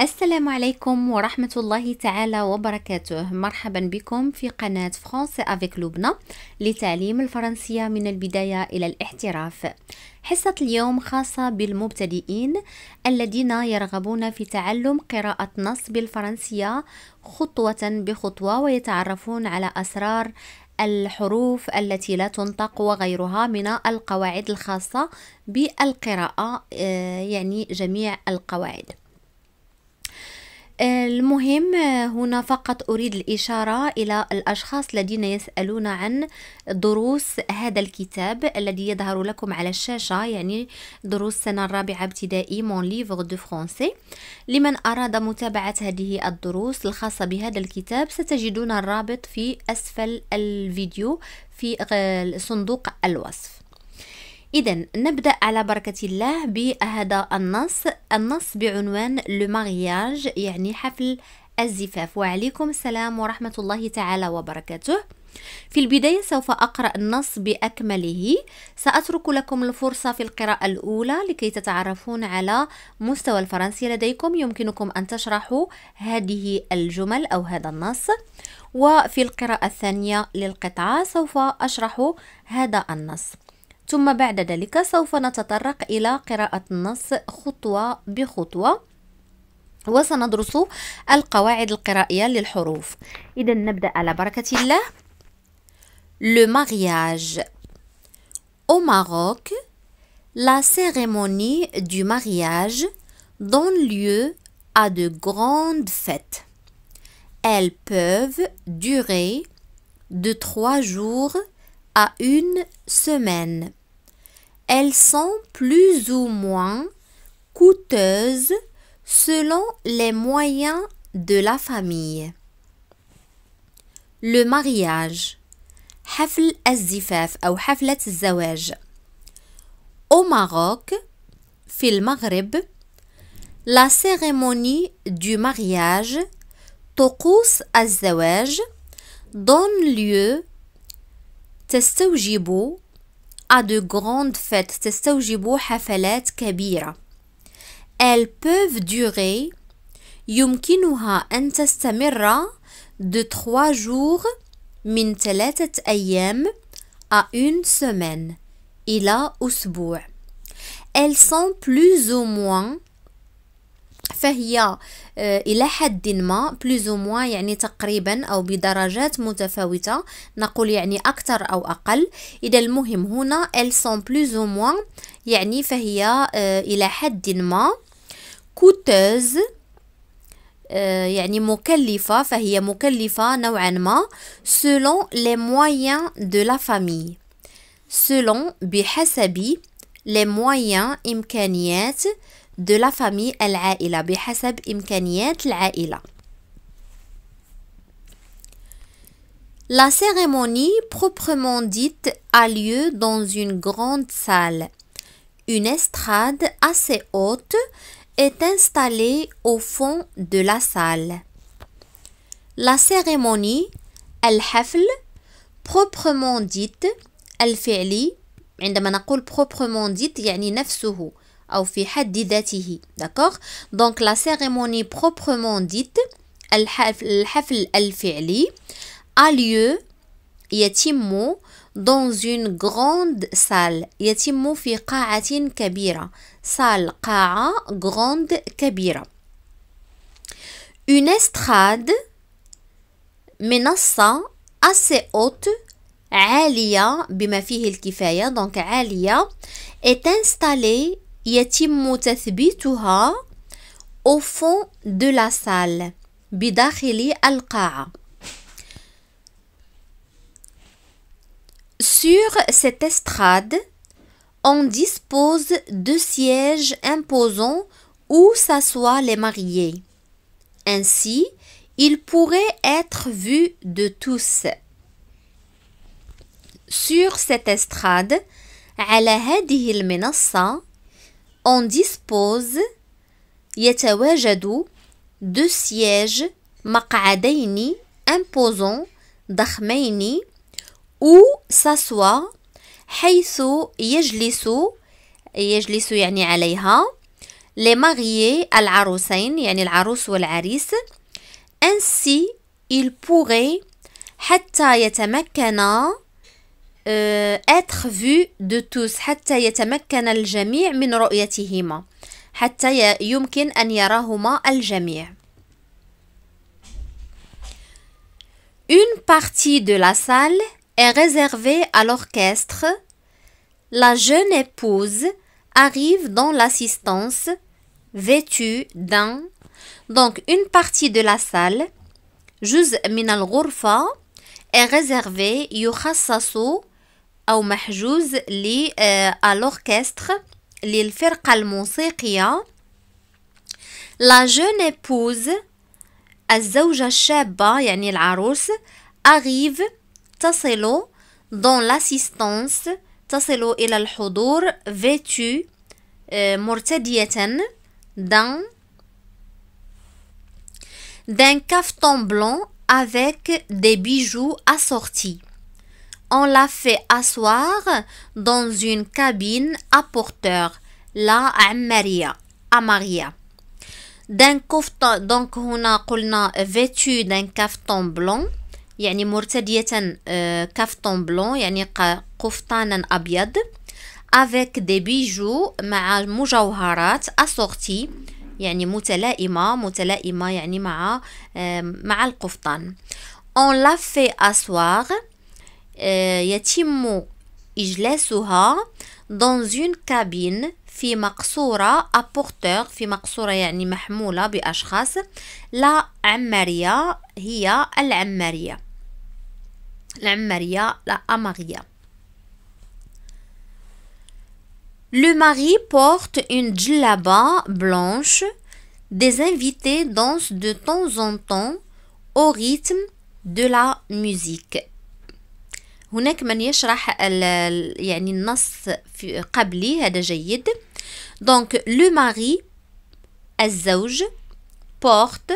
السلام عليكم ورحمة الله تعالى وبركاته مرحبا بكم في قناة فرنسا افيك لوبنا لتعليم الفرنسية من البداية إلى الاحتراف حصة اليوم خاصة بالمبتدئين الذين يرغبون في تعلم قراءة نص بالفرنسية خطوة بخطوة ويتعرفون على أسرار الحروف التي لا تنطق وغيرها من القواعد الخاصة بالقراءة آه، يعني جميع القواعد المهم هنا فقط أريد الإشارة إلى الأشخاص الذين يسألون عن دروس هذا الكتاب الذي يظهر لكم على الشاشة يعني دروس السنة الرابعة ابتدائي مون ليفغ دو فرونسي لمن أراد متابعة هذه الدروس الخاصة بهذا الكتاب ستجدون الرابط في أسفل الفيديو في صندوق الوصف إذا نبدأ على بركة الله بهذا النص النص بعنوان لو مارياج يعني حفل الزفاف وعليكم السلام ورحمة الله تعالى وبركاته في البداية سوف أقرأ النص بأكمله سأترك لكم الفرصة في القراءة الأولى لكي تتعرفون على مستوى الفرنسي لديكم يمكنكم أن تشرحوا هذه الجمل أو هذا النص وفي القراءة الثانية للقطعة سوف أشرح هذا النص ثم بعد ذلك سوف نتطرق إلى قراءة النص خطوة بخطوة وسندرس القواعد القرائية للحروف إذا نبدأ على بركة الله le mariage au Maroc la cérémonie du mariage donne lieu à de grandes fêtes elles peuvent durer de trois jours à une semaine elles sont plus ou moins coûteuses selon les moyens de la famille. Le mariage. حفل أو Au Maroc, Fil المغرب, la cérémonie du mariage, طقوس الزواج, donne lieu تستوجب à de grandes fêtes sajibo hafalet kbira. Elles peuvent durer yumkinuha entestamira de trois jours mintelete ayem à une semaine ila usbu. Elles sont plus ou moins fehya إلى حد ما بلوز موا يعني تقريبا أو بدرجات متفاوتة نقول يعني أكثر أو أقل إذا المهم هنا ال سون بلوز ou يعني فهي آه، إلى حد ما كوتوز آه، يعني مكلفة فهي مكلفة نوعا ما selon les moyens de la famille selon بحسب les moyens إمكانيات de la famille العائلة بحسب إمكانيات l'aïla. La cérémonie proprement dite a lieu dans une grande salle. Une estrade assez haute est installée au fond de la salle. La cérémonie, الحفل, proprement dite, الفعلي, عندما نقول proprement dite يعني نفسه ou D'accord Donc la cérémonie proprement dite, al-hafl al-fi'li, a lieu, dans une grande salle. y fi qa'atin kabira. Salle qa'a, grande kabira. Une estrade, menaçant assez haute, alia بما فيه kifaya donc alia est installée يتم تثبيتها au fond de la salle Al القاعة Sur cette estrade, on dispose de sièges imposants où s'assoient les mariés. Ainsi, ils pourraient être vus de tous. Sur cette estrade, على il المنصة on dispose يتواجد دو سياج مقعدين امبوزون ضخمين او ساسوا حيث يجلس يجلس يعني عليها لي ماريي العروسين يعني العروس والعريس انسي il pourrait حتى يتمكن Euh, être vu de tous Une partie de la salle est réservée à l'orchestre. La jeune épouse arrive dans l'assistance vêtue d'un. Donc une partie de la salle, juz min al est réservée يخصص ou majouz li à l'orchestre, li l'firka l'moussi La jeune épouse, à Zouja Sheba, arrive, tasselo, dans l'assistance, tasselo, il a le houdour, vêtue, mortadi eten, d'un caftan blanc avec des bijoux assortis on l'a fait asseoir dans une cabine à porteur, là à Maria, à Maria. D'un donc on a euh, vêtu d'un kaftan blanc يعني يعني قفطانا avec des bijoux مع مجوهرات assortis. يعني متلائمة متلائمة يعني مع مع القفطان on l'a fait asseoir يتم euh, إجلاسها dans une cabine في مقصورة أبورتور في مقصورة يعني محمولة بأشخاص لا عمارية هي العمارية العمارية لا أمارية Le mari porte une djellaba blanche. Des invités dansent de temps en temps au rythme de la musique. هناك من يشرح يعني النص قبلي هذا جيد دونك لو ماري الزوج بورت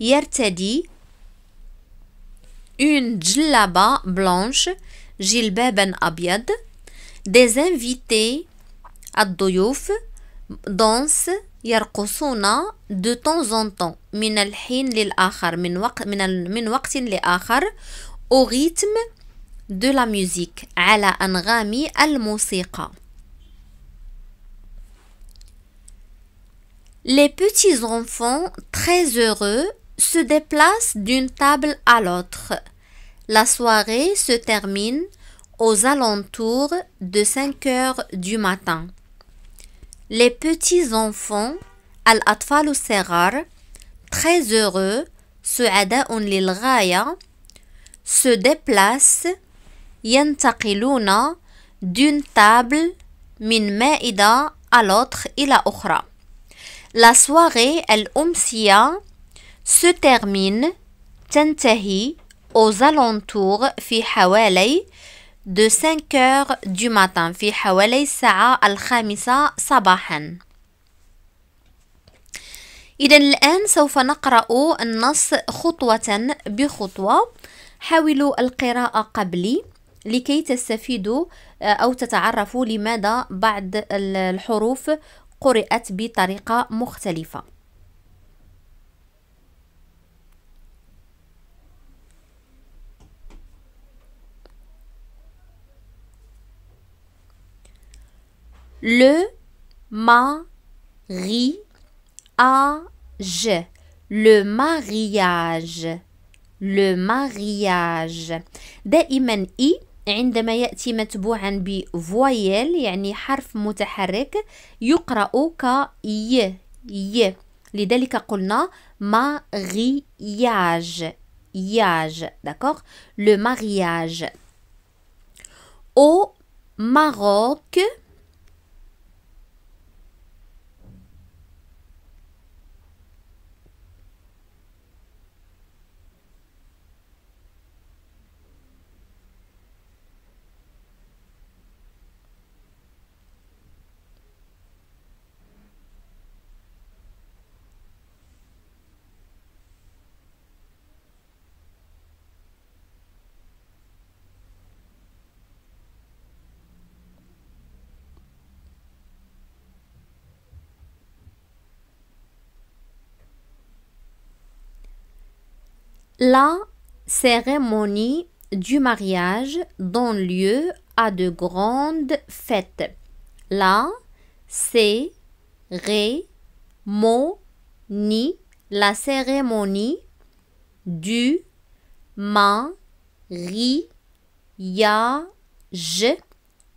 يرتدي اون جلابة بلانش جلبابا أبيض des invités الضيوف دونس يرقصون دو طون زون طون من الحين للآخر من وقت من من وقت لآخر أو ريتم de la musique. à al Les petits enfants très heureux se déplacent d'une table à l'autre. La soirée se termine aux alentours de 5 heures du matin. Les petits enfants, al très heureux, se déplacent ينتقلون دون table من مائدة à إلى أخرى. La soirée الأمسية سو termine تنتهي aux alentours في حوالي دو 5 دو du في حوالي الساعة الخامسة صباحا إذا الآن سوف نقرأ النص خطوة بخطوة حاولوا القراءة قبلي لكي تستفيدوا آه، أو تتعرفوا لماذا بعض الحروف قرأت بطريقة مختلفة le mariage le mariage le mariage دائما اي عندما يأتي متبوعا بفويل يعني حرف متحرك يقرأ كي ي لذلك قلنا مارياج ياج داكوغ لو مارياج او ماروك La cérémonie du mariage donne lieu à de grandes fêtes. La cérémonie, la cérémonie du mariage,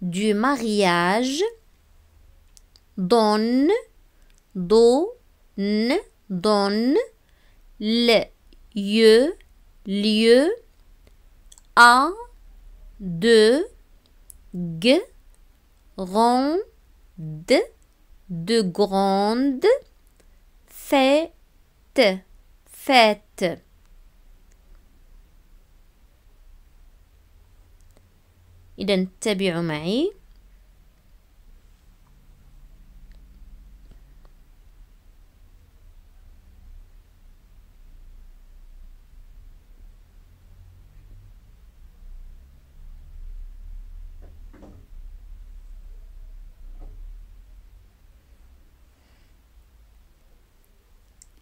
du mariage donne, donne, donne le lieu, lieu, A, DE, g, de grande, fête, fête. إذا تابعوا معي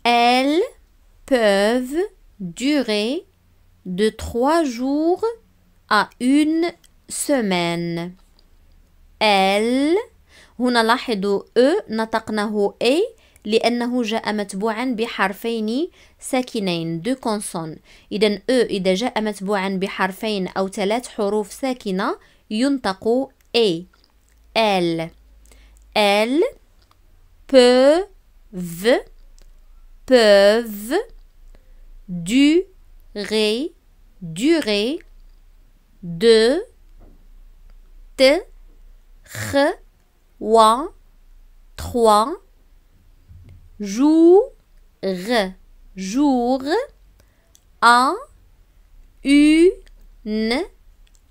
Elles peuvent durer de trois jours à une semaine. elles هنا لاحظوا e نطقناه a لأنه جاء متبوعا بحرفين ساكنين دو كونسون إذا e إذا جاء متبوعا بحرفين أو ثلاث حروف ساكنة ينطق a elle elle peut peuvent durer, de, trois, jour, en, une,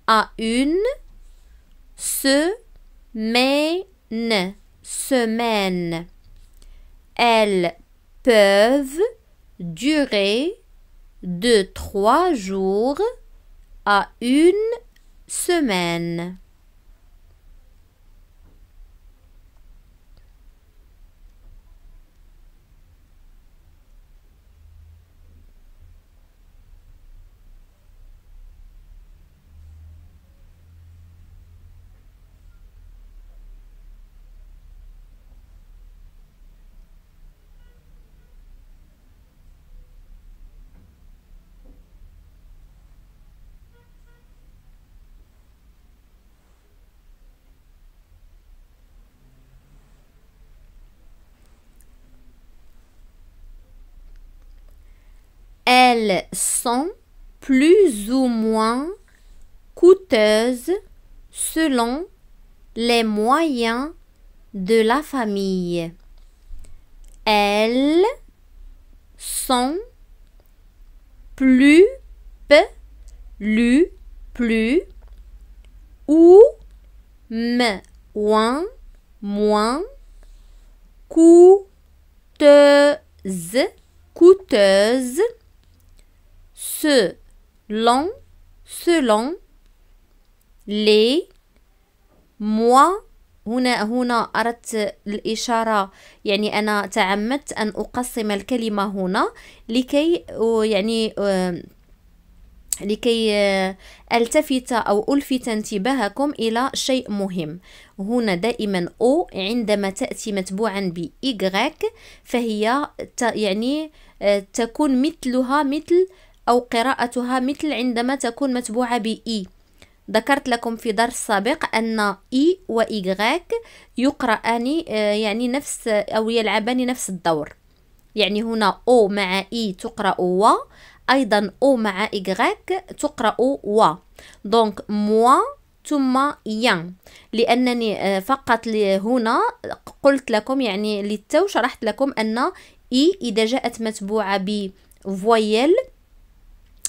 à une, semaine, semaine. Elle peuvent durer de trois jours à une semaine. Elles sont plus ou moins coûteuses selon les moyens de la famille. Elles sont plus, plus, plus ou moins, moins coûteuses selon, selon les moi هنا هنا أردت الإشارة يعني أنا تعمدت أن أقسم الكلمة هنا لكي يعني لكي التفت او الفت انتباهكم الى شيء مهم هنا دائما او عندما تاتي متبوعا ب فهي يعني تكون مثلها مثل أو قراءتها مثل عندما تكون متبوعة بإي e. ذكرت لكم في درس سابق أن إي e وإيغاك e يقرأان آه، يعني نفس آه، أو يلعبان نفس الدور يعني هنا أو مع إي تقرأ و أيضا أو مع إيغاك تقرأ و دونك موا ثم يان لأنني آه، فقط هنا قلت لكم يعني للتو شرحت لكم أن إي إذا جاءت متبوعة بفويل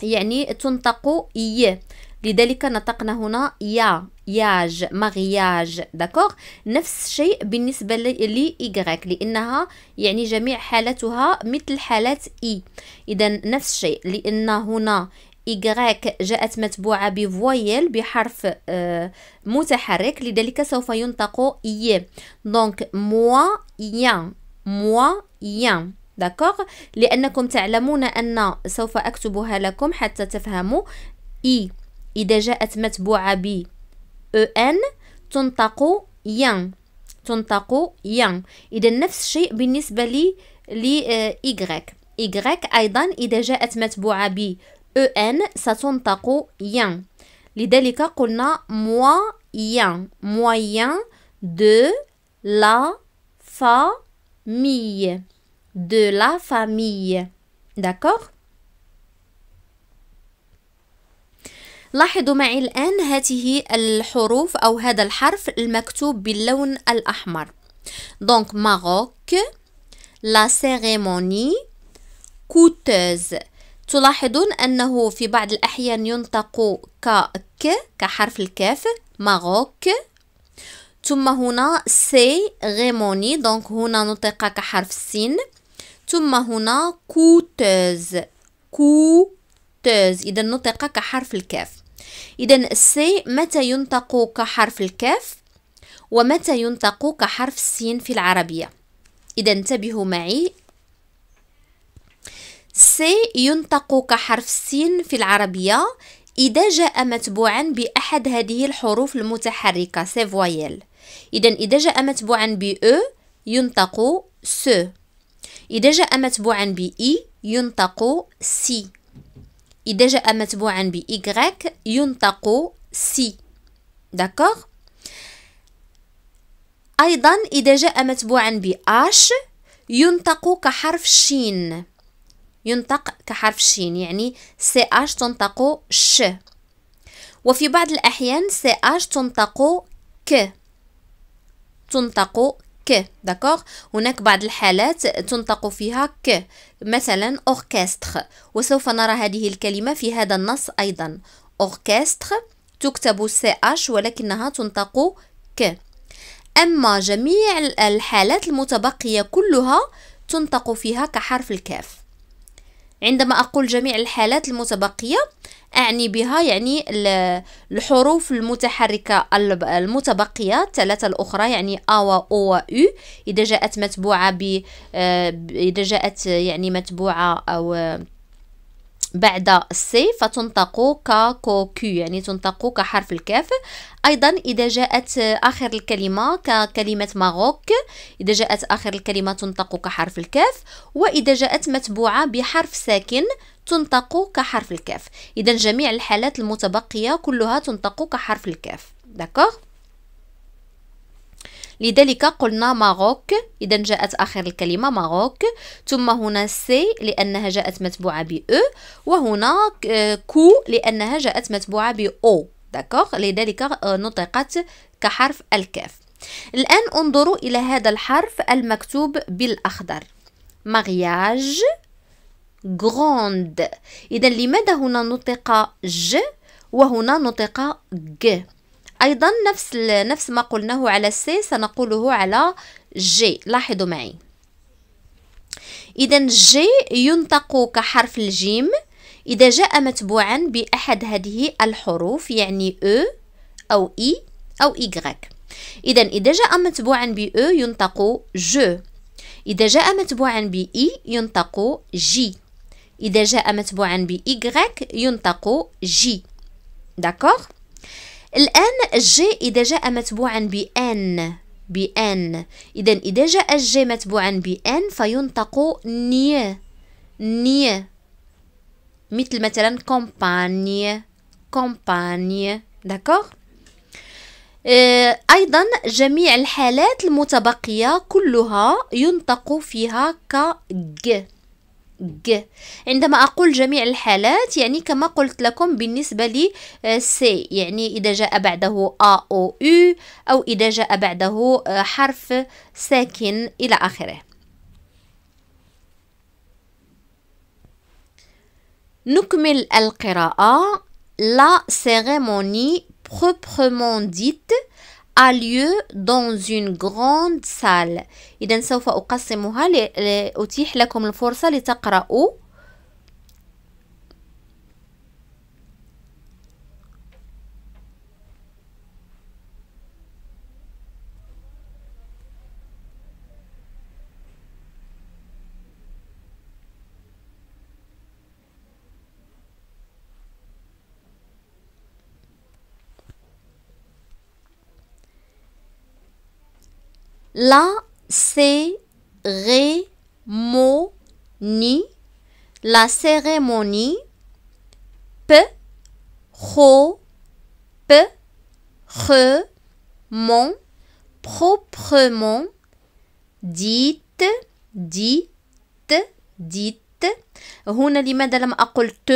يعني تنطق ي لذلك نطقنا هنا يا ياج مغياج داكوغ نفس الشيء بالنسبة لي إيغريك لأنها يعني جميع حالتها مثل حالات إي إذا نفس الشيء لأن هنا إيغريك جاءت متبوعة بفويل بحرف آه، متحرك لذلك سوف ينطق إي دونك موا يان موا يان داكوغ لانكم تعلمون ان سوف اكتبها لكم حتى تفهموا اي اذا جاءت متبوعه ب او ان تنطق ين تنطق ين اذا نفس الشيء بالنسبه لي لإيغريك إيغريك أيضا إذا جاءت متبوعة ب أو أن ستنطق ين لذلك قلنا يان دو لا فا مي de la famille. D'accord لاحظوا معي الآن هذه الحروف أو هذا الحرف المكتوب باللون الأحمر دونك ماروك لا سيريموني كوتوز تلاحظون أنه في بعض الأحيان ينطق كك كحرف الكاف ماروك ثم هنا سيريموني دونك هنا نطق كحرف السين ثم هنا كوتوز كوتوز إذا نطق كحرف الكاف إذا السي متى ينطق كحرف الكاف ومتى ينطق كحرف السين في العربية إذا انتبهوا معي سي ينطق كحرف السين في العربية إذا جاء متبوعا بأحد هذه الحروف المتحركة سي فوايل إذا إذا جاء متبوعا بأ ينطق سو إذا جاء متبوعا بإي e، ينطق سي إذا جاء متبوعا بإيغريك ينطق سي داكوغ أيضا إذا جاء متبوعا بآش ينطق كحرف شين ينطق كحرف شين يعني سي اش تنطق ش وفي بعض الأحيان سي اش تنطق ك تنطق ك داكوغ هناك بعض الحالات تنطق فيها ك مثلا أوركستر وسوف نرى هذه الكلمة في هذا النص أيضا أوركستر تكتب سي اش ولكنها تنطق ك أما جميع الحالات المتبقية كلها تنطق فيها كحرف الكاف عندما أقول جميع الحالات المتبقية أعني بها يعني الحروف المتحركة المتبقية الثلاثة الأخرى يعني أ و أو و أو إذا جاءت متبوعة آه، ب إذا جاءت يعني متبوعة أو بعد السي فتنطق ككوكو يعني تنطق كحرف الكاف أيضا إذا جاءت آخر الكلمة ككلمة ماروك إذا جاءت آخر الكلمة تنطق كحرف الكاف وإذا جاءت متبوعة بحرف ساكن تنطق كحرف الكاف إذا جميع الحالات المتبقية كلها تنطق كحرف الكاف داكوغ لذلك قلنا ماروك إذا جاءت آخر الكلمة ماروك ثم هنا سي لأنها جاءت متبوعة ب أو e، وهنا كو لأنها جاءت متبوعة ب أو داكوغ لذلك آه، نطقت كحرف الكاف الآن انظروا إلى هذا الحرف المكتوب بالأخضر مغياج غروند إذا لماذا هنا نطق ج وهنا نطق ج أيضا نفس نفس ما قلناه على سي سنقوله على جي لاحظوا معي إذا جي ينطق كحرف الجيم إذا جاء متبوعا بأحد هذه الحروف يعني e أو أو إي أو إيغريك إذا إذا جاء متبوعا ب أو e، ينطق جو إذا جاء متبوعا ب إي ينطق جي إذا جاء متبوعا ب إيغريك ينطق جي داكوغ الآن جي إذا جاء متبوعا بأن بأن إذا إذا جاء جي متبوعا بأن فينطق ني ني مثل مثلا كومباني كومباني داكوغ آه، أيضا جميع الحالات المتبقية كلها ينطق فيها كج ج عندما أقول جميع الحالات يعني كما قلت لكم بالنسبة لسي آه، يعني إذا جاء بعده أ أو أو أو إذا جاء بعده آه، حرف ساكن إلى آخره نكمل القراءة لا سيريموني بروبرمون dite a lieu dans une grande salle إذا سوف أقسمها لأتيح لكم الفرصة لتقرأوا La cérémonie, la cérémonie, p, ho, p, re, mon, proprement, dite, dite, dite. هنا لماذا لم أقل ت؟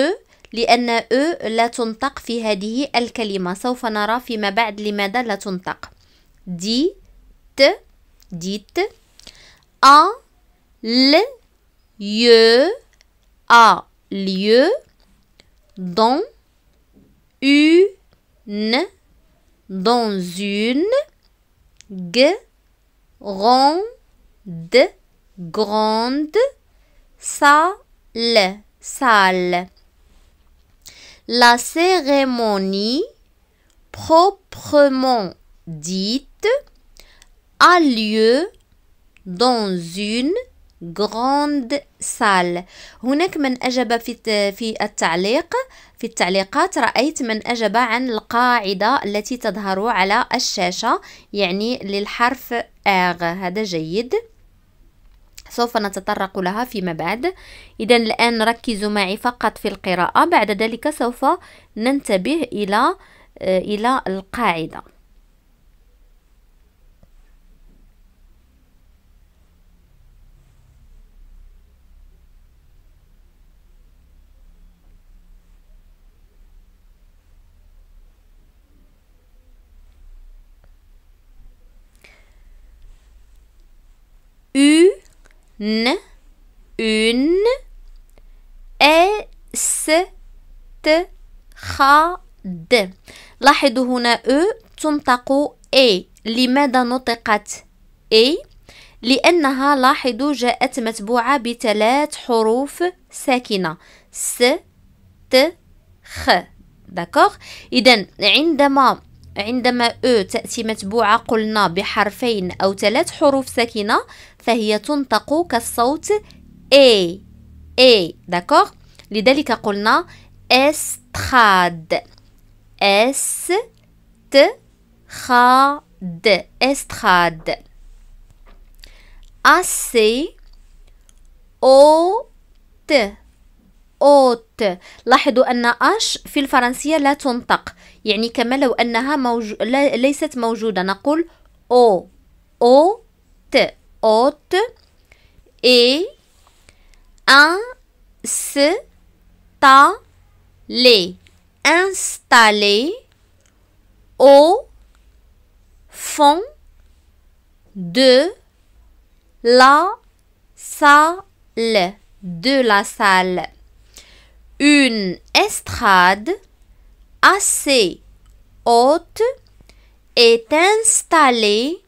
لأن أ لا تنطق في هذه الكلمة سوف نرى فيما بعد لماذا لا تنطق دي ت dites en lieu a lieu dans une dans une grande grande salle la cérémonie proprement dite a lieu dans une grande salle هناك من أجاب في في التعليق في التعليقات رأيت من أجاب عن القاعدة التي تظهر على الشاشة يعني للحرف آغ هذا جيد سوف نتطرق لها فيما بعد إذا الآن ركزوا معي فقط في القراءة بعد ذلك سوف ننتبه إلى إلى القاعدة une, une, د لاحظوا هنا أ e تنطق إي لماذا نطقت إي لأنها لاحظوا جاءت متبوعة بثلاث حروف ساكنة س ت خ داكوغ إذا عندما عندما أو تأتي متبوعة قلنا بحرفين أو ثلاث حروف ساكنة فهي تنطق كالصوت إي إي داكوغ لذلك قلنا استخاد اس ت خاد استخاد أسي أو ت أوت لاحظوا أن أش في الفرنسية لا تنطق يعني كما لو أنها موج... ليست موجودة نقول أو أو et installé installé au fond de la salle de la salle une estrade assez haute est installée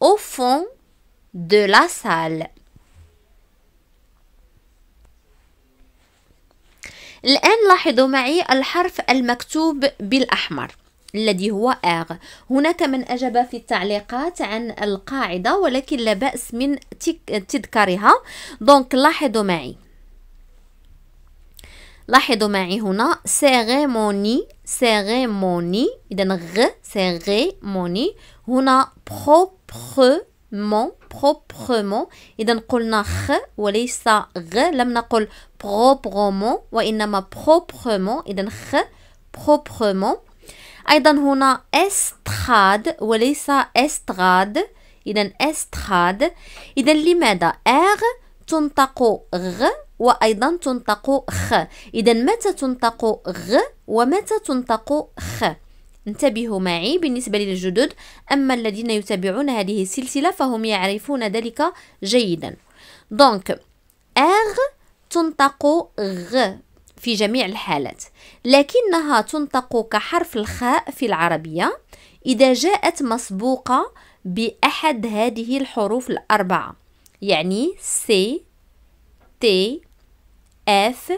au fond de la salle. الآن لاحظوا معي الحرف المكتوب بالأحمر الذي هو آغ هناك من أجاب في التعليقات عن القاعدة ولكن لا بأس من تذكارها دونك لاحظوا معي لاحظوا معي هنا سيريموني سيريموني إذا غ سيريموني هنا بروبرمون بروبرمون إذا قلنا خ وليس غ لم نقل بروبرمون وإنما بروبرمون إذا خ بروبرمون أيضا هنا استراد وليس استراد إذا استراد إذا لماذا ار تنطق غ وأيضا تنطق خ إذا متى تنطق غ ومتى تنطق خ انتبهوا معي بالنسبة للجدد أما الذين يتابعون هذه السلسلة فهم يعرفون ذلك جيدا دونك أغ تنطق غ في جميع الحالات لكنها تنطق كحرف الخاء في العربية إذا جاءت مسبوقة بأحد هذه الحروف الأربعة يعني سي تي F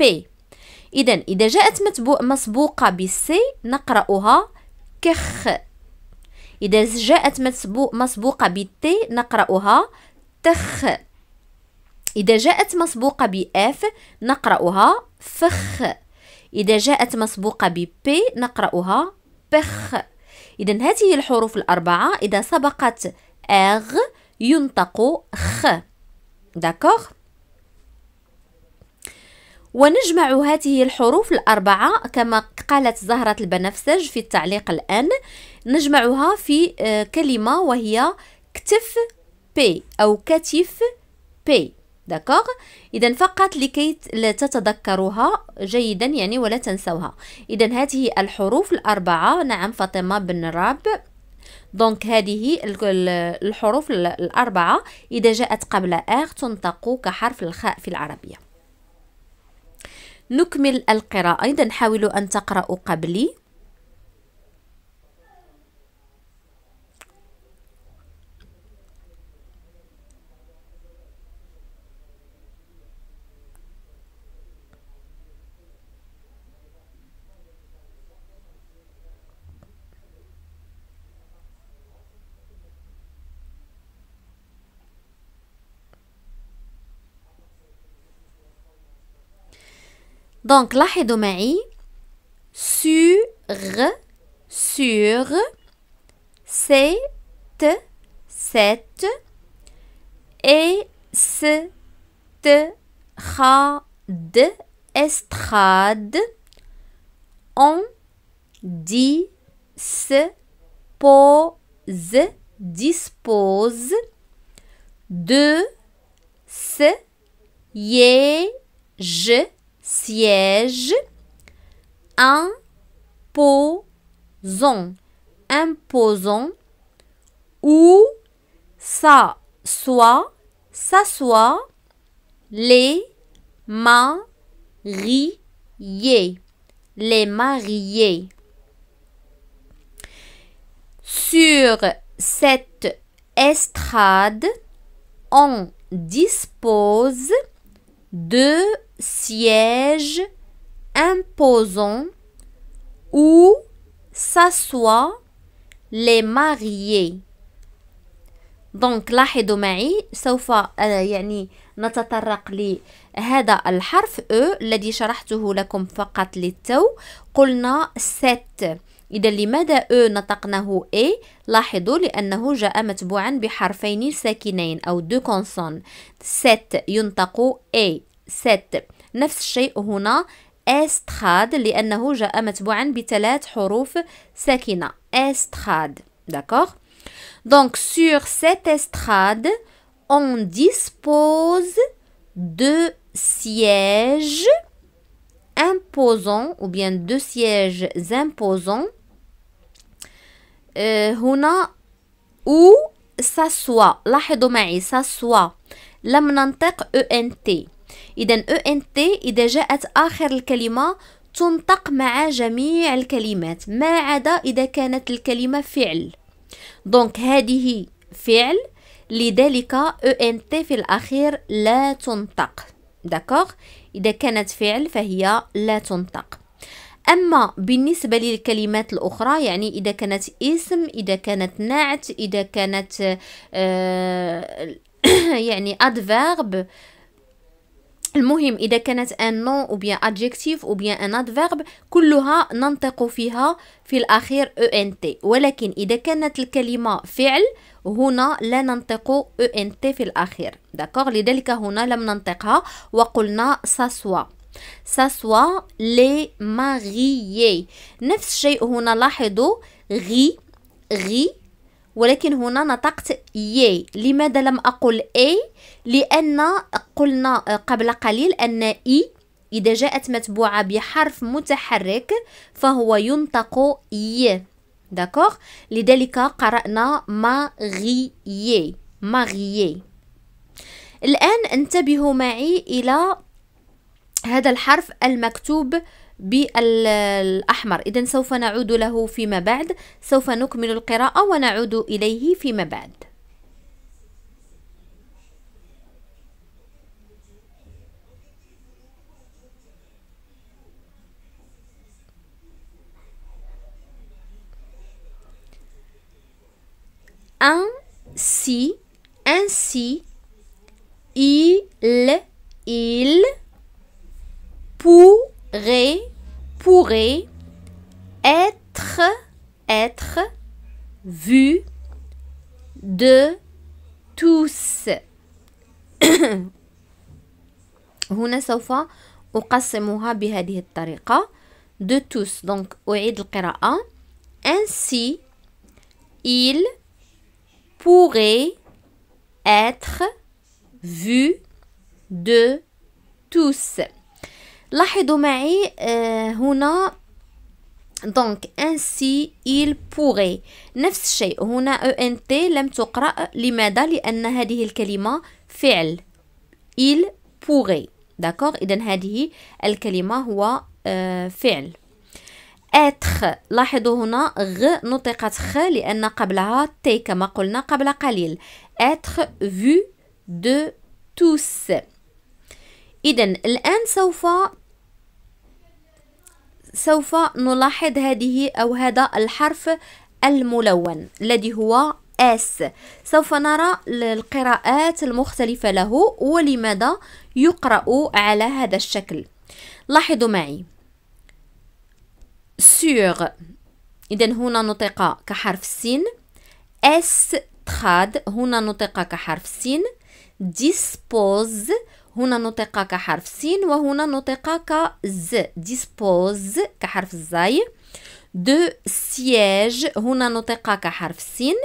P إذا إذا جاءت مسبوقة بالسي نقرأها كخ إذا جاءت مسبوقة بالتي نقرأها تخ إذا جاءت مسبوقة بإف نقرأها فخ إذا جاءت مسبوقة ببي نقرأها بخ إذا هذه الحروف الأربعة إذا سبقت أغ ينطق خ داكوغ ونجمع هذه الحروف الأربعة كما قالت زهرة البنفسج في التعليق الآن نجمعها في آه، كلمة وهي كتف بي أو كتف بي داكوغ اذا فقط لكي تتذكروها جيدا يعني ولا تنسوها اذا هذه الحروف الاربعه نعم فاطمه بن راب دونك هذه الحروف الاربعه اذا جاءت قبل اغ تنطق كحرف الخاء في العربيه نكمل القراءة إذا حاولوا أن تقرأوا قبلي Donc, لاحظوا معي sur, sur, c'est, cette, et de estrade, on dit pose, dispose de je siège, imposant, imposant, où ça soit, soit les mariés, les mariés. Sur cette estrade, on dispose deux sièges imposants où s'assoient les mariés دونك لاحظوا معي سوف يعني نتطرق لهذا الحرف او الذي شرحته لكم فقط للتو قلنا ست إذا لماذا أو نطقناه إي لاحظوا لأنه جاء متبوعا بحرفين ساكنين أو دو كونسون ست ينطق إي ست نفس الشيء هنا استخاد لأنه جاء متبوعا بثلاث حروف ساكنة استخاد داكوغ دونك sur cette استخاد on dispose de sièges imposants ou bien de sièges imposants آه، هنا أو ساسوا لاحظوا معي ساسوا لم ننطق أو إن تي إذا أو إن تي إذا جاءت آخر الكلمة تنطق مع جميع الكلمات ما عدا إذا كانت الكلمة فعل دونك هذه فعل لذلك او ان تي في الأخير لا تنطق داكوغ إذا كانت فعل فهي لا تنطق أما بالنسبة للكلمات الأخرى يعني إذا كانت اسم إذا كانت نعت إذا كانت آه يعني adverb المهم اذا كانت ان نون او بيان أدجيكتيف او بيان ان ادفيرب كلها ننطق فيها في الاخير او ان تي ولكن اذا كانت الكلمه فعل هنا لا ننطق او ان تي في الاخير داكوغ لذلك هنا لم ننطقها وقلنا ساسوا سوا لي ماغيي نفس الشيء هنا لاحظوا غي غي ولكن هنا نطقت يي لماذا لم أقل اي لأن قلنا قبل قليل أن اي إذا جاءت متبوعة بحرف متحرك فهو ينطق ي داكوغ لذلك قرأنا ماغيي ماغيي الآن انتبهوا معي إلى هذا الحرف المكتوب بالأحمر إذا سوف نعود له فيما بعد سوف نكمل القراءة ونعود إليه فيما بعد ainsi, ainsi, il, il, pourrait, pourrait, être, être, vu de tous. هنا سوف أقسمها بهذه الطريقة de tous donc أعيد القراءة ainsi il pourrait être vu de tous لاحظوا معي آه، هنا دونك انسي il pourrait نفس الشيء هنا او e تي لم تقرأ لماذا لأن هذه الكلمة فعل il pourrait داكوغ إذا هذه الكلمة هو آه، فعل اتخ لاحظوا هنا غ نطقت خ لأن قبلها تي كما قلنا قبل قليل اتخ vu de tous إذا الآن سوف سوف نلاحظ هذه أو هذا الحرف الملون الذي هو اس سوف نرى القراءات المختلفة له ولماذا يقرأ على هذا الشكل لاحظوا معي سور إذا هنا نطق كحرف السين اس تخاد هنا نطق كحرف السين ديسبوز هنا نطق كحرف سين وهنا نطق كز ديسبوز كحرف الزاي دو سياج هنا نطق كحرف سين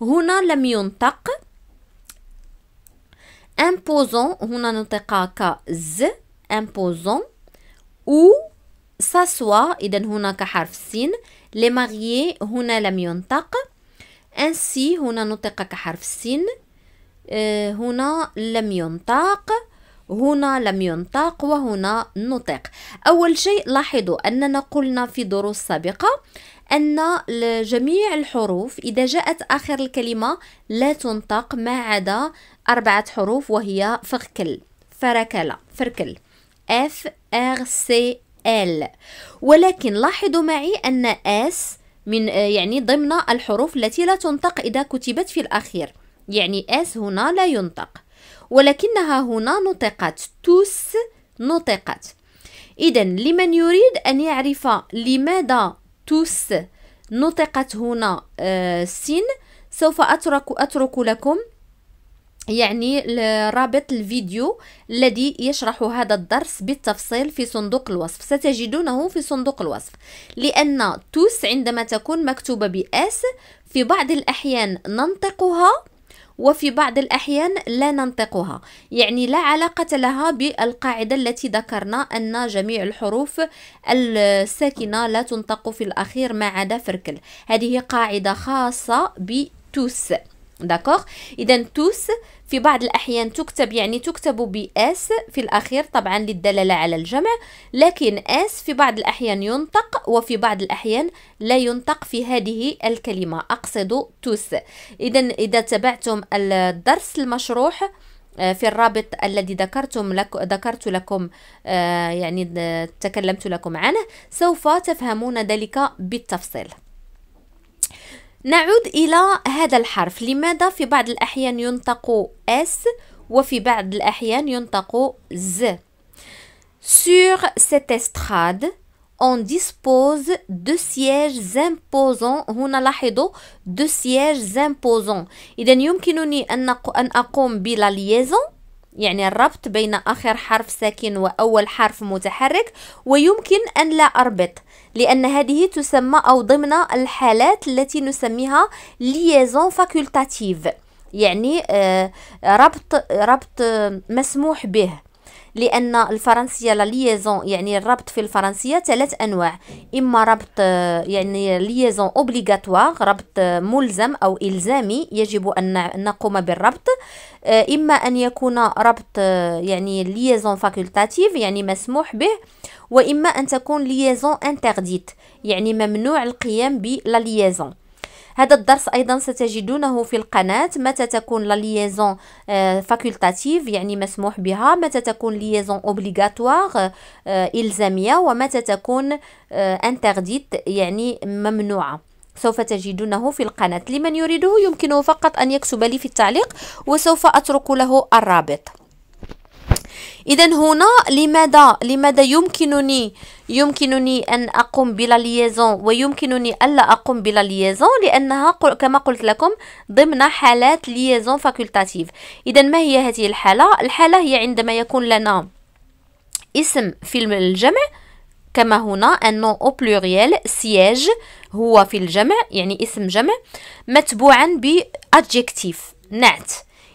هنا لم ينطق امبوزون هنا نطق كز امبوزون ou ساسوا إذا هنا كحرف سين لي mariés هنا لم ينطق انسي هنا نطق كحرف سين euh، هنا لم ينطق هنا لم ينطق وهنا نطق أول شيء لاحظوا أننا قلنا في دروس سابقة أن جميع الحروف إذا جاءت آخر الكلمة لا تنطق ما عدا أربعة حروف وهي فركل فركلة فركل F R C L ولكن لاحظوا معي أن S من يعني ضمن الحروف التي لا تنطق إذا كتبت في الأخير يعني S هنا لا ينطق ولكنها هنا نطقت توس نطقت إذا لمن يريد أن يعرف لماذا توس نطقت هنا آه، سين سوف أترك أترك لكم يعني رابط الفيديو الذي يشرح هذا الدرس بالتفصيل في صندوق الوصف ستجدونه في صندوق الوصف لأن توس عندما تكون مكتوبة بأس في بعض الأحيان ننطقها وفي بعض الأحيان لا ننطقها يعني لا علاقة لها بالقاعدة التي ذكرنا أن جميع الحروف الساكنة لا تنطق في الأخير ما عدا فركل هذه قاعدة خاصة بتوس داكوغ إذا توس في بعض الأحيان تكتب يعني تكتب بأس في الأخير طبعا للدلالة على الجمع لكن أس في بعض الأحيان ينطق وفي بعض الأحيان لا ينطق في هذه الكلمة أقصد توس إذا إذا تبعتم الدرس المشروح آه، في الرابط الذي ذكرتم لك ذكرت لكم آه، يعني تكلمت لكم عنه سوف تفهمون ذلك بالتفصيل نعود إلى هذا الحرف لماذا في بعض الأحيان ينطق S وفي بعض الأحيان ينطق Z Sur cette estrade on dispose de sièges imposants هنا لاحظوا de sièges imposants إذا يمكنني أن أقوم بلا liaison يعني الربط بين آخر حرف ساكن وأول حرف متحرك ويمكن أن لا أربط لأن هذه تسمى أو ضمن الحالات التي نسميها liaison facultative يعني آه، ربط ربط مسموح به لأن الفرنسية لا ليزون يعني الربط في الفرنسية ثلاث أنواع إما ربط يعني ليزون أوبليغاتوار ربط ملزم أو إلزامي يجب أن نقوم بالربط آه، إما أن يكون ربط يعني ليزون فاكولتاتيف يعني مسموح به وإما أن تكون ليزون انترديت يعني ممنوع القيام بلا ليزون هذا الدرس أيضا ستجدونه في القناة متى تكون لا ليزون فاكولتاتيف آه، يعني مسموح بها متى تكون ليزون اوبليغاتوار آه، إلزامية ومتى تكون انترديت آه، يعني ممنوعة سوف تجدونه في القناة لمن يريده يمكنه فقط أن يكتب لي في التعليق وسوف أترك له الرابط إذا هنا لماذا لماذا يمكنني يمكنني أن أقوم بلا ليزون ويمكنني ألا أقوم بلا ليزون لأنها كما قلت لكم ضمن حالات ليزون فاكولتاتيف إذا ما هي هذه الحالة الحالة هي عندما يكون لنا اسم في الجمع كما هنا ان او بلوريال سياج هو في الجمع يعني اسم جمع متبوعا بادجكتيف نعت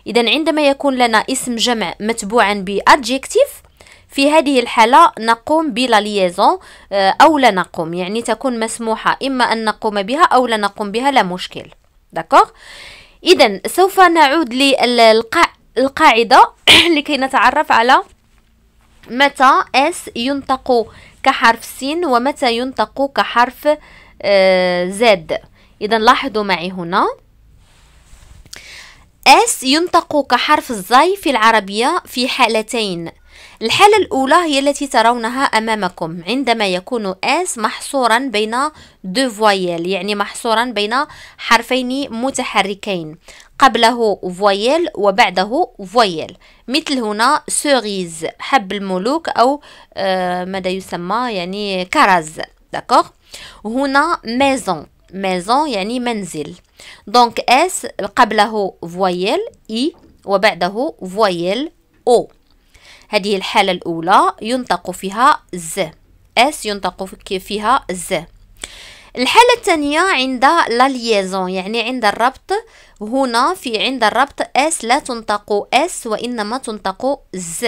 إذا عندما يكون لنا اسم جمع متبوعا بأدجكتيف في هذه الحالة نقوم بلا ليزون آه، أو لا نقوم يعني تكون مسموحة إما أن نقوم بها أو لا نقوم بها لا مشكل داكوغ إذا سوف نعود للقاعدة لكي نتعرف على متى اس ينطق كحرف سين ومتى ينطق كحرف زد آه، إذا لاحظوا معي هنا اس ينطق كحرف الزاي في العربية في حالتين الحالة الأولى هي التي ترونها أمامكم عندما يكون اس محصورا بين دو فويل يعني محصورا بين حرفين متحركين قبله فويل وبعده فويل مثل هنا سوريز حب الملوك أو آه، ماذا يسمى يعني كرز داكوغ هنا ميزون maison يعني منزل دونك اس قبله فويل اي وبعده فويل او هذه الحالة الأولى ينطق فيها ز اس ينطق فيها ز الحالة الثانية عند لا ليزون يعني عند الربط هنا في عند الربط اس لا تنطق اس وإنما تنطق ز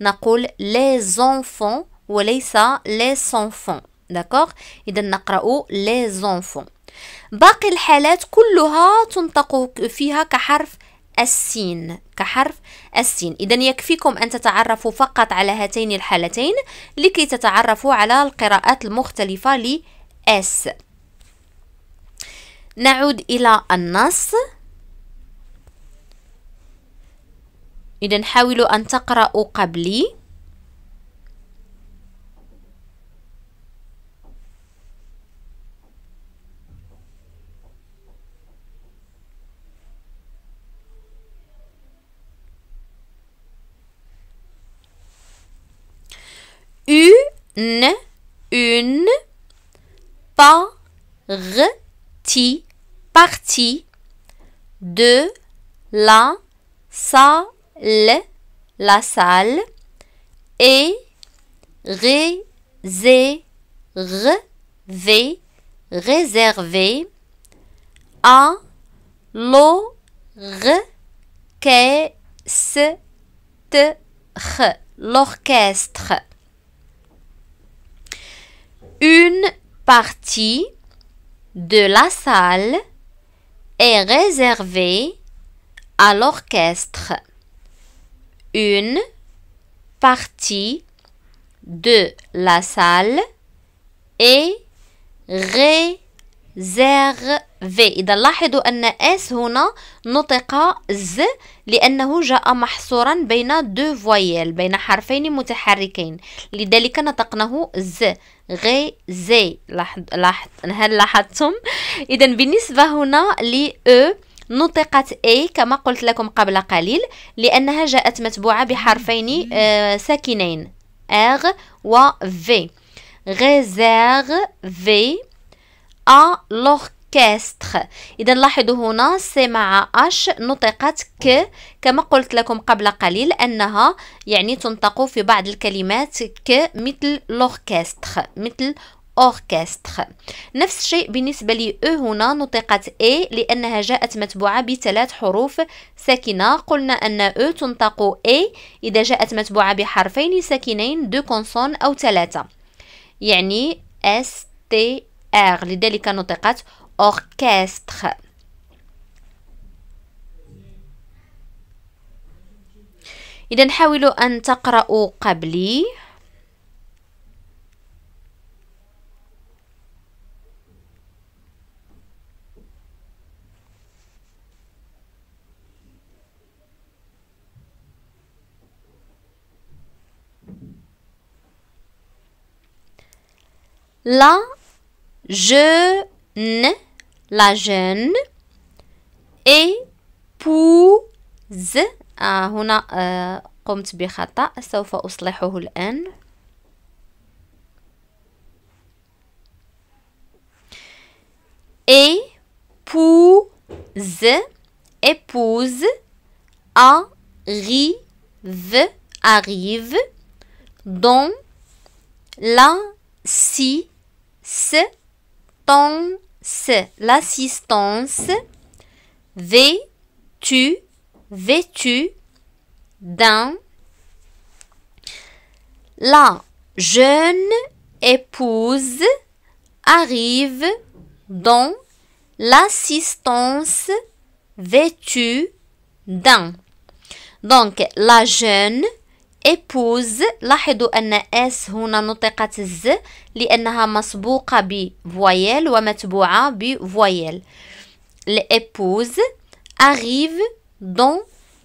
نقول لي زونفون وليس لي سونفون داكوغ إذا نقرأ لي زونفون باقي الحالات كلها تنطق فيها كحرف السين كحرف السين إذا يكفيكم أن تتعرفوا فقط على هاتين الحالتين لكي تتعرفوا على القراءات المختلفة لإس نعود إلى النص إذا حاولوا أن تقرأوا قبلي une, une, partie, partie de la salle, la salle et réservé, réservé à l'orchestre, l'orchestre. Une partie de la salle est réservée à l'orchestre. Une partie de la salle est réservée في إذا لاحظوا أن اس هنا نطق ز لأنه جاء محصورا بين دو فويل بين حرفين متحركين لذلك نطقناه ز غي زي لاحظ لاحظ هل لاحظتم إذا بالنسبة هنا ل أو e نطقت A كما قلت لكم قبل قليل لأنها جاءت متبوعة بحرفين آه، ساكنين R و V غزاغ V alors كاستخ إذا لاحظوا هنا سي مع أش نطقت ك كما قلت لكم قبل قليل أنها يعني تنطق في بعض الكلمات ك مثل لوركستخ مثل أوركستر نفس الشيء بالنسبة لي أو هنا نطقت إي لأنها جاءت متبوعة بثلاث حروف ساكنة قلنا أن أو تنطق إي إذا جاءت متبوعة بحرفين ساكنين دو كونسون أو ثلاثة يعني S T R لذلك نطقت orchestre إذا حاولوا أن تقرأوا قبلي لا je ne la jeune, épouse on هنا آه قمت سوف épouse épouse arrive arrive dans la si temps c'est l'assistance vêtu, vêtu d'un. La jeune épouse arrive dans l'assistance vêtue d'un. Donc, la jeune إبوز لاحظوا أن اس هنا نطقت ز لأنها مسبوقة بفويل ومتبوعة بفويل l'épouse أغيف دون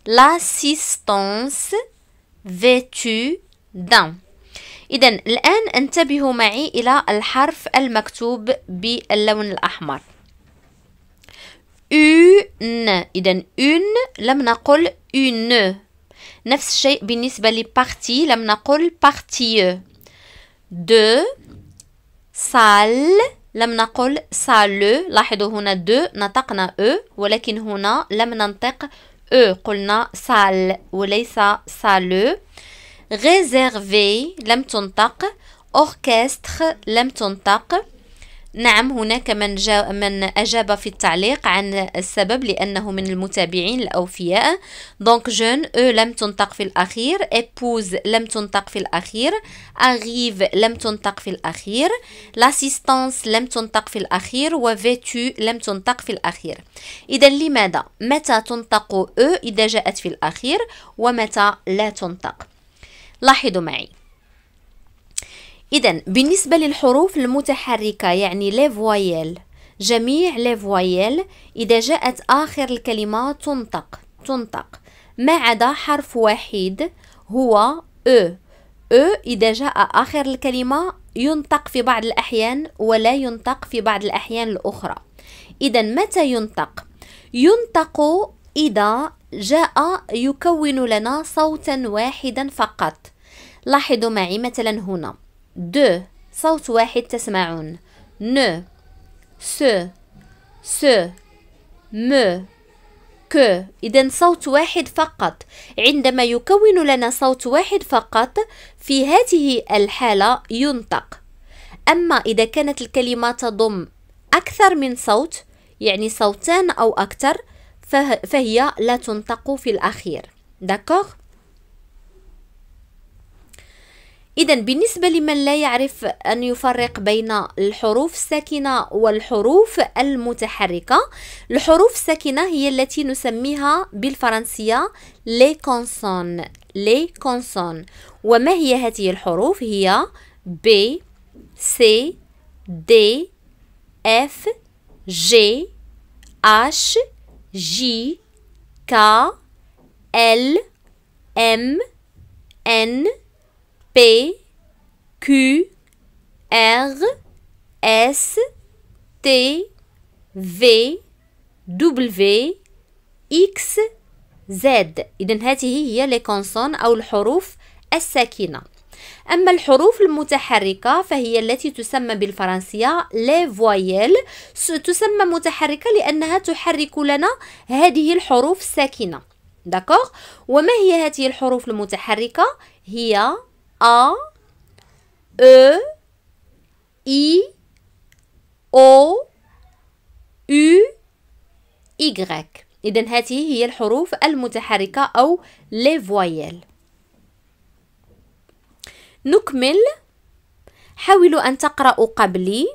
لاسيستانس فيتو دان إذا الآن انتبهوا معي إلى الحرف المكتوب باللون الأحمر أون إذا أون لم نقل une نفس الشيء بالنسبة لبارتي لم نقل بارتي دو سال لم نقل سالو لاحظوا هنا دو نطقنا او ولكن هنا لم ننطق او قلنا سال وليس سالو ريزيرفي لم تنطق اوركستر لم تنطق نعم هناك من, جا من أجاب في التعليق عن السبب لأنه من المتابعين الأوفياء دونك جون أو لم تنطق في الأخير إبوز لم تنطق في الأخير أغيف لم تنطق في الأخير لاسيستانس لم تنطق في الأخير وفيتو لم تنطق في الأخير إذا لماذا؟ متى تنطق أو إذا جاءت في الأخير ومتى لا تنطق لاحظوا معي إذا بالنسبة للحروف المتحركة يعني لي فوايل جميع لي فوايل إذا جاءت آخر الكلمة تنطق تنطق ما عدا حرف واحد هو او او إذا جاء آخر الكلمة ينطق في بعض الأحيان ولا ينطق في بعض الأحيان الأخرى إذا متى ينطق؟ ينطق إذا جاء يكون لنا صوتا واحدا فقط لاحظوا معي مثلا هنا دو صوت واحد تسمعون ن س س م ك إذا صوت واحد فقط عندما يكون لنا صوت واحد فقط في هذه الحالة ينطق أما إذا كانت الكلمة تضم أكثر من صوت يعني صوتان أو أكثر فهي لا تنطق في الأخير داكوغ إذا بالنسبة لمن لا يعرف أن يفرق بين الحروف الساكنة والحروف المتحركة الحروف الساكنة هي التي نسميها بالفرنسية لي كونسون لي كونسون وما هي هذه الحروف هي ب س د اف ج اش جي ك L ام ان P, Q, R, S, T, V, W, X, Z إذا هذه هي لي كونسون أو الحروف الساكنة أما الحروف المتحركة فهي التي تسمى بالفرنسية لي فوايل تسمى متحركة لأنها تحرك لنا هذه الحروف الساكنة داكوغ وما هي هذه الحروف المتحركة هي A, E, I, O, U, Y إذا هذه هي الحروف المتحركة أو لي فوايل نكمل حاولوا أن تقرأوا قبلي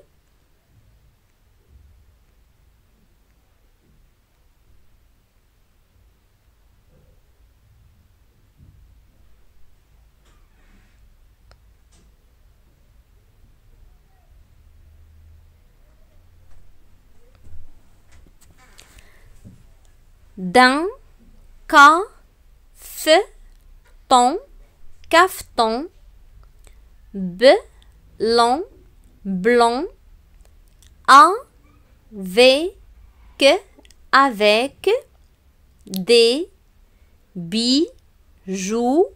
d'un cafeton, long, blanc, blanc, que avec, des bijoux,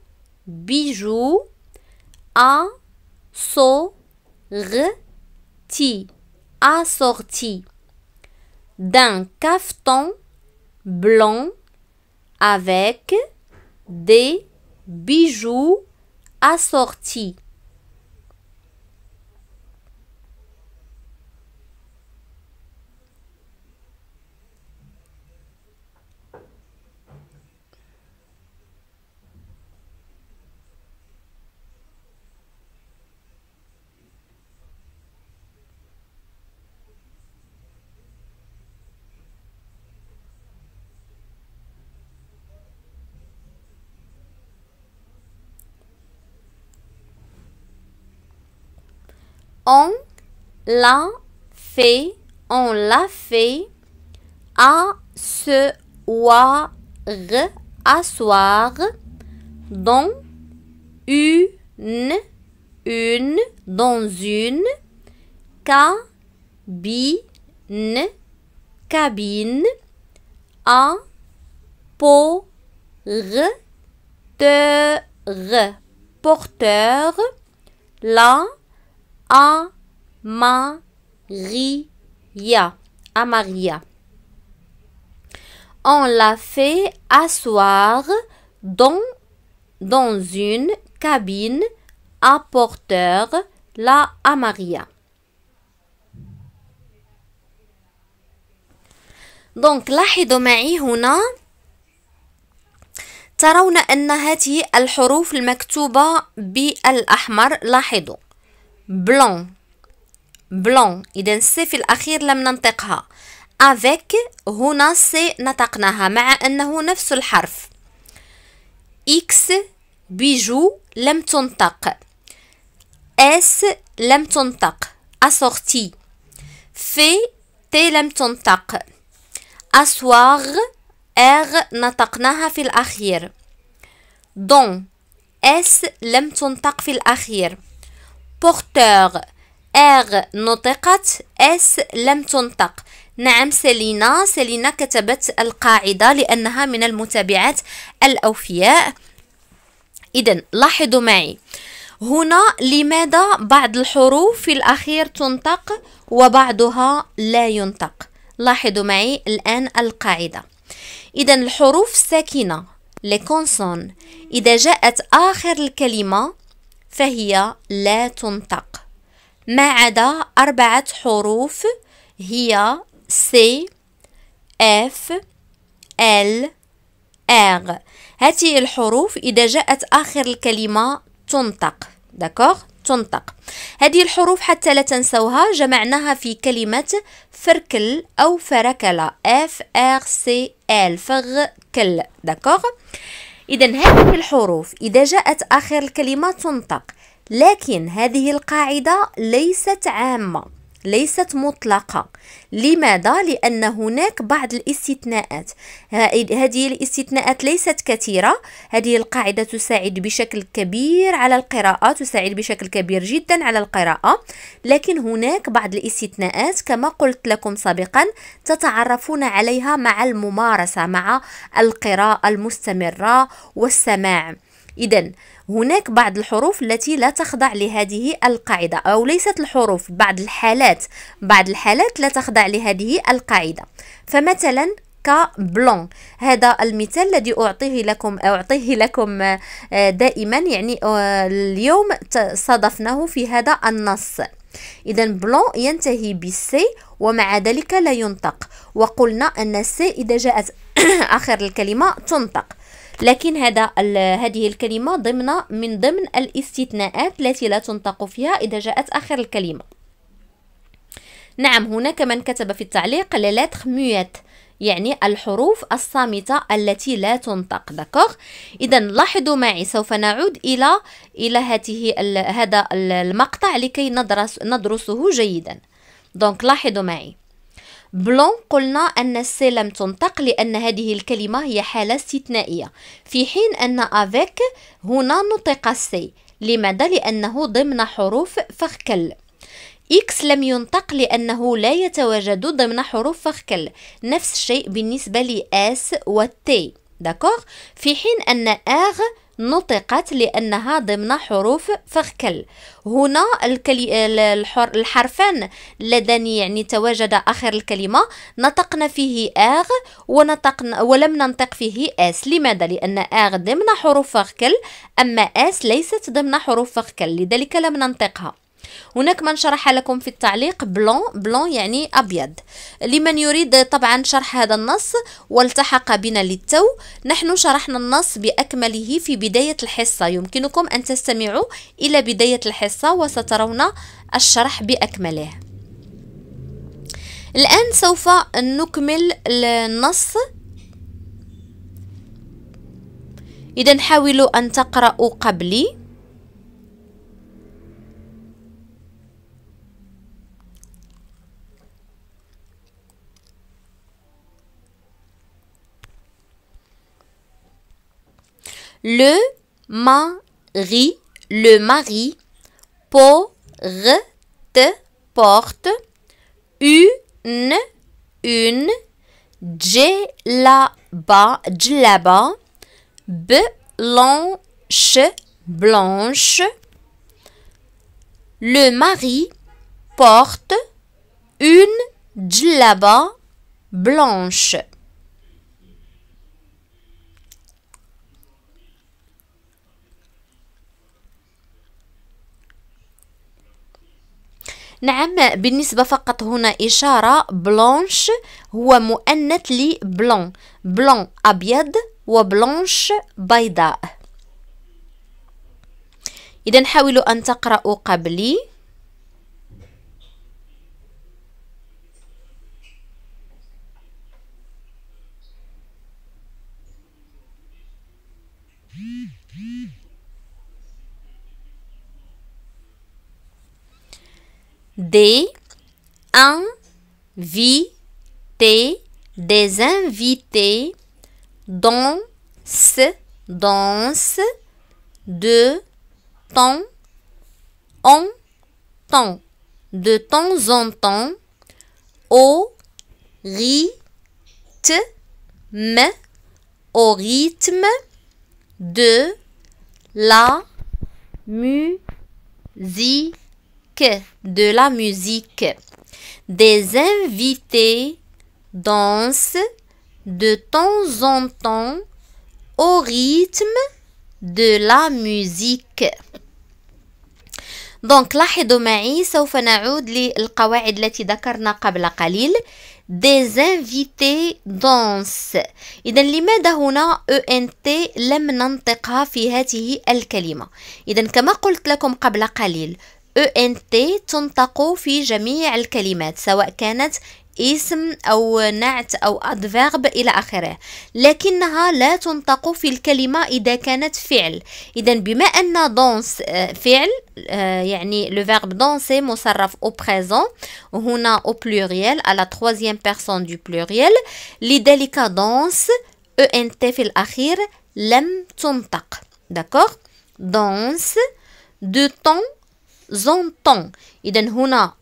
bijoux, a assorti, d'un cafeton, blanc avec des bijoux assortis. On l'a fait, on l'a fait. À se à asseoir. Dans une, une, dans une. Cabine, cabine. À pour, porteur, porteur. La Amaria. Amaria. On l'a fait asseoir dans, dans une cabine à porteur, la Amaria. دونك لاحظوا معي هنا ترون أن هذه الحروف المكتوبة بالأحمر لاحظوا بلون بلون اذا سي في الاخير لم ننطقها افيك هنا سي نطقناها مع انه نفس الحرف اكس بيجو لم تنطق اس لم تنطق اسورتي في تي لم تنطق اسواغ ار نطقناها في الاخير دون اس لم تنطق في الاخير بورتور اغ نطقت اس لم تنطق نعم سيلينا سيلينا كتبت القاعدة لأنها من المتابعات الأوفياء إذا لاحظوا معي هنا لماذا بعض الحروف في الأخير تنطق وبعضها لا ينطق لاحظوا معي الآن القاعدة إذا الحروف الساكنة لكونسون إذا جاءت آخر الكلمة فهي لا تنطق ما عدا أربعة حروف هي C F L R هذه الحروف إذا جاءت آخر الكلمة تنطق داكوغ تنطق هذه الحروف حتى لا تنسوها جمعناها في كلمة فركل أو فركلة F R C L فركل داكوغ إذا هذه الحروف إذا جاءت آخر الكلمة تنطق لكن هذه القاعدة ليست عامة ليست مطلقة لماذا؟ لأن هناك بعض الاستثناءات هذه الاستثناءات ليست كثيرة هذه القاعدة تساعد بشكل كبير على القراءة تساعد بشكل كبير جدا على القراءة لكن هناك بعض الاستثناءات كما قلت لكم سابقا تتعرفون عليها مع الممارسة مع القراءة المستمرة والسماع إذا هناك بعض الحروف التي لا تخضع لهذه القاعدة أو ليست الحروف بعض الحالات بعض الحالات لا تخضع لهذه القاعدة فمثلا كبلون هذا المثال الذي أعطيه لكم أعطيه لكم آه، دائما يعني آه، اليوم صادفناه في هذا النص إذا بلون ينتهي بالسي ومع ذلك لا ينطق وقلنا أن السي إذا جاءت آخر الكلمة تنطق لكن هذا هذه الكلمة ضمن من ضمن الاستثناءات التي لا تنطق فيها إذا جاءت آخر الكلمة نعم هناك من كتب في التعليق للاتر ميوت يعني الحروف الصامتة التي لا تنطق دكور إذا لاحظوا معي سوف نعود إلى إلى هذه هذا المقطع لكي ندرس ندرسه جيدا دونك لاحظوا معي بلون قلنا أن السي لم تنطق لأن هذه الكلمة هي حالة استثنائية في حين أن أفيك هنا نطق السي لماذا؟ لأنه ضمن حروف فخكل إكس لم ينطق لأنه لا يتواجد ضمن حروف فخكل نفس الشيء بالنسبة لإس والتي داكوغ في حين أن آغ نطقت لأنها ضمن حروف فخكل هنا الكلي... الحر... الحرفان اللذان يعني تواجد آخر الكلمة نطقنا فيه آغ ونطقنا ولم ننطق فيه آس لماذا؟ لأن آغ ضمن حروف فخكل أما آس ليست ضمن حروف فخكل لذلك لم ننطقها هناك من شرح لكم في التعليق بلون بلون يعني أبيض لمن يريد طبعا شرح هذا النص والتحق بنا للتو نحن شرحنا النص بأكمله في بداية الحصة يمكنكم أن تستمعوا إلى بداية الحصة وسترون الشرح بأكمله الآن سوف نكمل النص إذا حاولوا أن تقرأوا قبلي le mari, le mari, porte, porte, une, une, djellaba, blanche, blanche, le mari porte une djellaba blanche. نعم بالنسبة فقط هنا إشارة بلانش هو مؤنث لبلون بلون أبيض وبلانش بيضاء إذا حاولوا أن تقرأوا قبلي des invités, des invités, danse, danse, de temps en temps, de temps en temps, au rythme, au rythme de la musique de la musique. Des invités dansent de temps en temps au rythme de la musique. Donc, لاحظوا معي سوف نعود للقواعد التي ذكرنا قبل قليل des invités danse إذا لماذا هنا ENT لم ننطقها في هذه كما قلت لكم قبل قليل ENT تنطق في جميع الكلمات سواء كانت اسم أو نعت أو أدفاغب إلى آخره لكنها لا تنطق في الكلمة إذا كانت فعل إذا بما أن دونس آه، فعل آه، يعني لو verbe دونسي مصرف او بريزون هنا أو pluriel à تخوزيام troisième دو du pluriel لذلك danse ENT في الأخير لم تنطق داكوغ دونس دو temps زونطون إذا هنا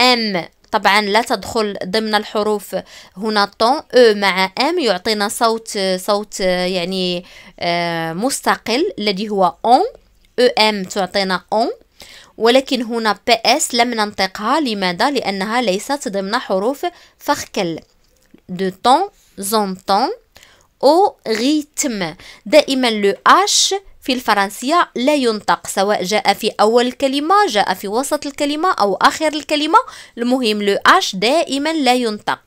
أم طبعا لا تدخل ضمن الحروف هنا طون او e مع ام يعطينا صوت صوت يعني آه، مستقل الذي هو اون او ام تعطينا اون ولكن هنا بي اس لم ننطقها لماذا لانها ليست ضمن حروف فخكل دو طون زونطون او ريتم دائما لو اش في الفرنسية لا ينطق سواء جاء في أول الكلمة جاء في وسط الكلمة أو آخر الكلمة المهم لو اش دائما لا ينطق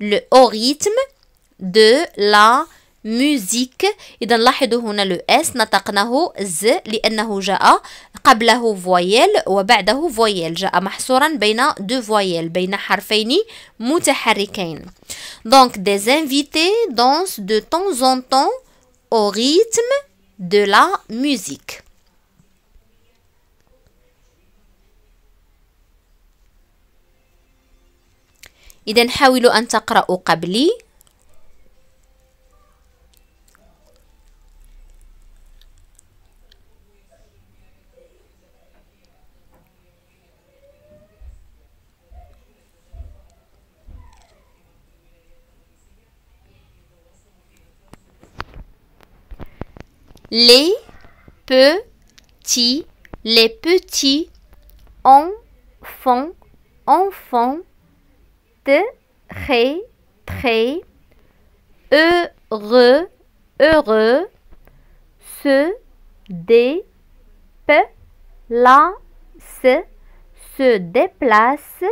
لو او ريتم دو لا موزيك إذا لاحظوا هنا لو اس نطقناه ز لأنه جاء قبله فويل وبعده فويل جاء محصورا بين دو فويل بين حرفين متحركين دونك دي زانفيتي دونس دو طون زون طون او ريتم de la musique. إذا حاولوا أن تقرأوا قبلي Les petits, les petits enfants, enfants très, très heureux, heureux se déplacent, se déplacent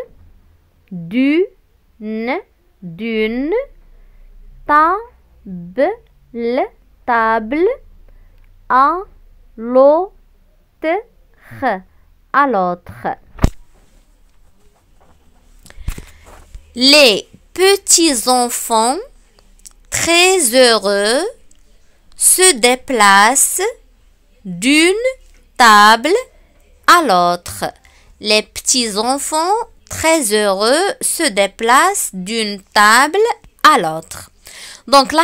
d'une, d'une table, table un l'autre, à l'autre. Les petits enfants très heureux se déplacent d'une table à l'autre. Les petits enfants très heureux se déplacent d'une table à l'autre. Donc là,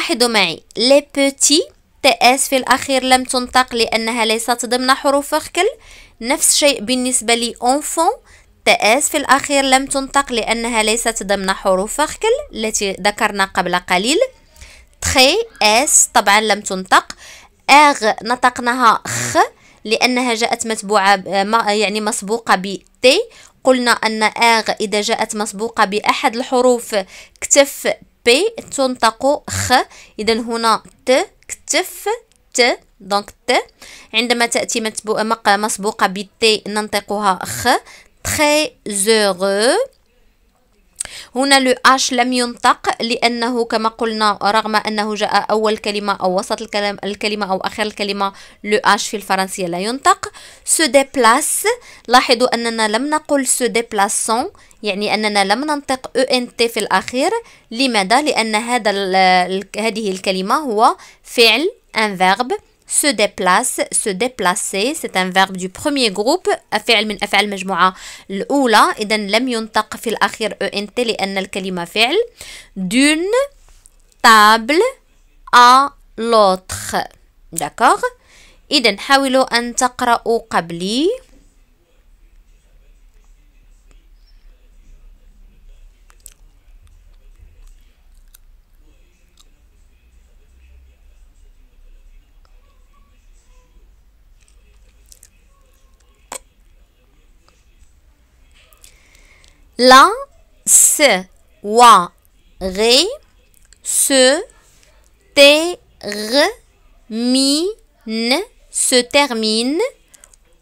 les petits تي اس في الأخير لم تنطق لأنها ليست ضمن حروف خكل نفس الشيء بالنسبة لي تي اس في الأخير لم تنطق لأنها ليست ضمن حروف خكل التي ذكرنا قبل قليل تخي اس طبعا لم تنطق اغ نطقناها خ لأنها جاءت متبوعة يعني مسبوقة ب تي قلنا أن آغ إذا جاءت مسبوقة بأحد الحروف كتف بي تنطق خ إذا هنا ت كتف ت دونك ت عندما تأتي مسبوقة بتي ننطقها خ تري زورو هنا لو اش لم ينطق لانه كما قلنا رغم انه جاء اول كلمه او وسط الكلام الكلمه او اخر الكلمه لو اش في الفرنسيه لا ينطق سو ديبلاس لاحظوا اننا لم نقل سو ديبلاسون يعني اننا لم ننطق او ان تي في الاخير لماذا لان هذا هذه الكلمه هو فعل ان فيرب se déplace, se déplacer, c'est un verbe du premier groupe, فعل من أفعال المجموعة الأولى، إذا لم ينطق في الأخير ENT لأن الكلمة فعل. D'une table à l'autre. D'accord؟ إذا حاولوا أن تقرأوا قبلي. La, se, se, se termine.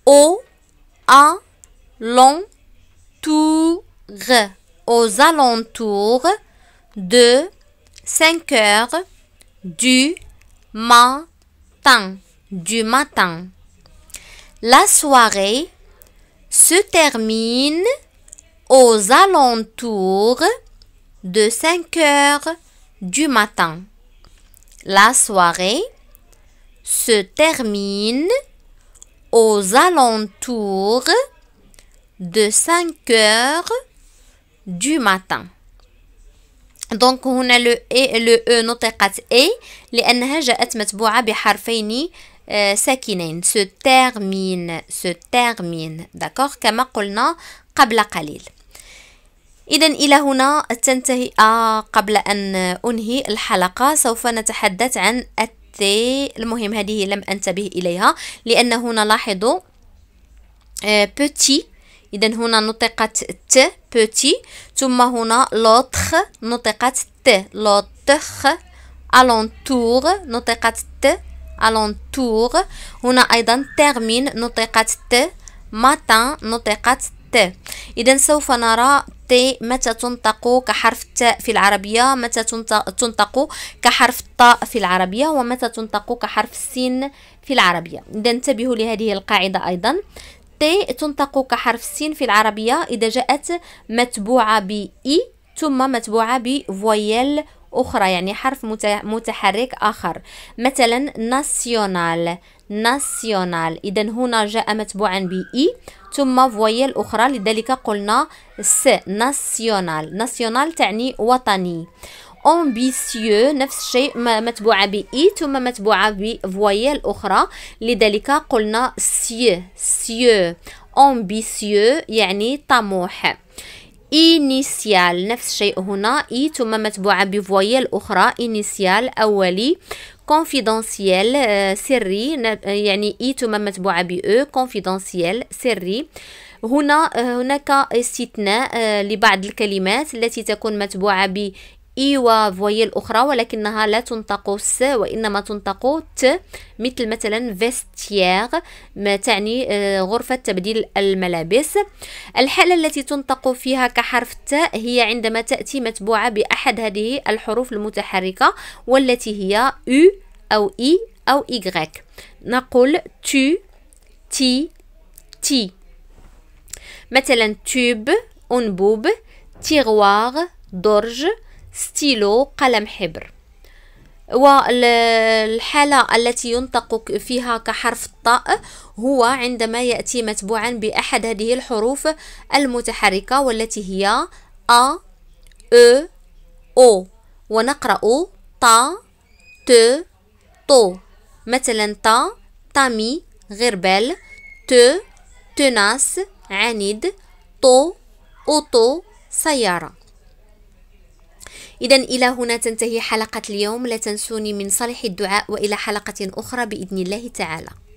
au a, long, aux alentours de 5 heures du matin, du matin. La soirée se termine aux alentours de 5 heures du matin. La soirée se termine aux alentours de 5 heures du matin. Donc, le هنا le E le E. نطقت E, لانها جاءت متبوعه بحرفين ساكنين se termine se termine d'accord كما قلنا قبل قليل إذا إلى هنا تنتهي آه قبل أن أنهي الحلقة سوف نتحدث عن التي المهم هذه لم أنتبه إليها لأن هنا لاحظوا بوتي آه، إذا هنا نطقت ت بوتي ثم هنا لوتخ نطقت ت لوتخ ألونتور نطقت ت ألونتور هنا أيضا تيرمين نطقت ت ماتان نطقت ت إذا سوف نرى ت متى تنطق كحرف التاء في العربية متى تنطق كحرف الطاء في العربية ومتى تنطق كحرف السين في العربية إذا انتبهوا لهذه القاعدة أيضا ت تنطق كحرف السين في العربية إذا جاءت متبوعة ب إي ثم متبوعة بفويل أخرى يعني حرف متحرك آخر مثلا ناسيونال ناسيونال إذا هنا جاء متبوعا بإي e. ثم فويل أخرى لذلك قلنا س ناسيونال ناسيونال تعني وطني امبيسيو نفس الشيء متبوعه باي e، ثم متبوعه بفويل اخرى لذلك قلنا سيو سيو امبيسيو يعني طموح initial نفس الشيء هنا اي ثم متبوعة بفويل أخرى initial أولي كونفيدونسيال آه، سري آه، يعني اي ثم متبوعة ب كونفيدونسيال e، سري هنا آه، هناك استثناء لبعض الكلمات التي تكون متبوعة ب إي وفويل أخرى ولكنها لا تنطق س وإنما تنطق ت مثل مثلا فيستيغ ما تعني آه، غرفة تبديل الملابس الحالة التي تنطق فيها كحرف ت هي عندما تأتي متبوعة بأحد هذه الحروف المتحركة والتي هي U أو إي أو إيغريك نقول تي تي تي مثلا توب أنبوب تيغوار درج ستيلو قلم حبر والحالة التي ينطق فيها كحرف الطاء هو عندما يأتي متبوعا بأحد هذه الحروف المتحركة والتي هي أ أ أو ونقرأ طا ت طو مثلا طا طامي غربال ت تناس عنيد طو أوطو سيارة إذا إلى هنا تنتهي حلقة اليوم لا تنسوني من صالح الدعاء وإلى حلقة أخرى بإذن الله تعالى